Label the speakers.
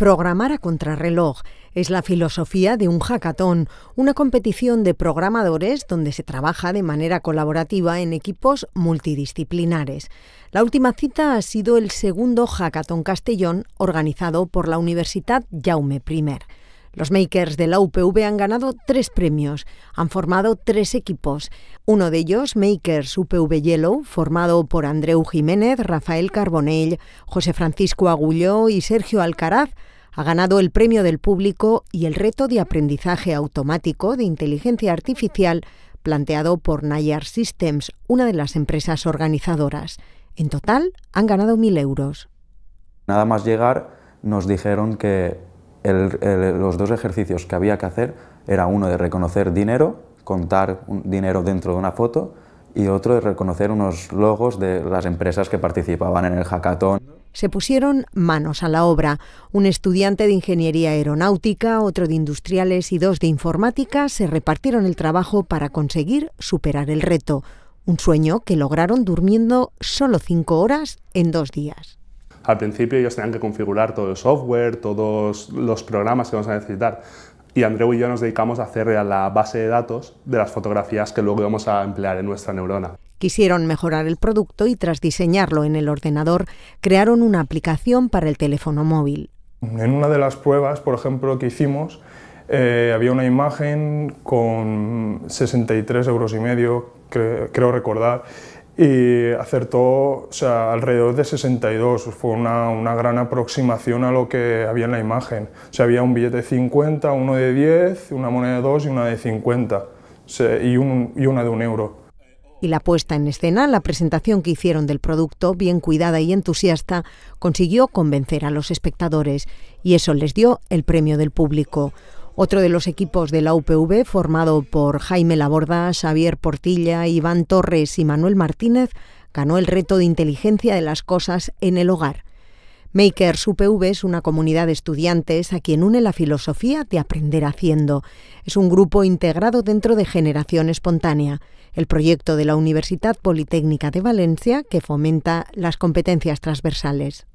Speaker 1: Programar a contrarreloj es la filosofía de un hackathon, una competición de programadores donde se trabaja de manera colaborativa en equipos multidisciplinares. La última cita ha sido el segundo hackathon Castellón organizado por la Universidad Jaume I. Los makers de la UPV han ganado tres premios, han formado tres equipos. Uno de ellos, Makers UPV Yellow, formado por Andreu Jiménez, Rafael Carbonell, José Francisco Agulló y Sergio Alcaraz, ha ganado el premio del público y el reto de aprendizaje automático de inteligencia artificial planteado por Nayar Systems, una de las empresas organizadoras. En total, han ganado 1.000 euros.
Speaker 2: Nada más llegar, nos dijeron que los dos ejercicios que había que hacer era uno de reconocer dinero, contar dinero dentro de una foto, y otro de reconocer unos logos de las empresas que participaban en el hackathon.
Speaker 1: Se pusieron manos a la obra. Un estudiante de ingeniería aeronáutica, otro de industriales y dos de informática se repartieron el trabajo para conseguir superar el reto, un sueño que lograron durmiendo solo cinco horas en dos días.
Speaker 3: Al principio ellos tenían que configurar todo el software, todos los programas que vamos a necesitar. Y Andreu y yo nos dedicamos a hacer la base de datos de las fotografías que luego vamos a emplear en nuestra neurona.
Speaker 1: Quisieron mejorar el producto y tras diseñarlo en el ordenador, crearon una aplicación para el teléfono móvil.
Speaker 4: En una de las pruebas, por ejemplo, que hicimos, eh, había una imagen con 63 euros y medio, creo recordar, y acertó o sea, alrededor de 62, fue una, gran aproximación a lo que había en la imagen. se había un billete de 50, uno de 10, una moneda de 2 y una de 50, y, y una de un euro
Speaker 1: y la puesta en escena, la presentación que hicieron del producto, bien cuidada y entusiasta, consiguió convencer a los espectadores y eso les dio el premio del público. Otro de los equipos de la UPV, formado por Jaime Laborda, Xavier Portilla, Iván Torres y Manuel Martínez, ganó el reto de inteligencia de las cosas en el hogar. Makers UPV es una comunidad de estudiantes a quien une la filosofía de aprender haciendo. Es un grupo integrado dentro de Generación Espontánea, el proyecto de la Universidad Politécnica de Valencia que fomenta las competencias transversales.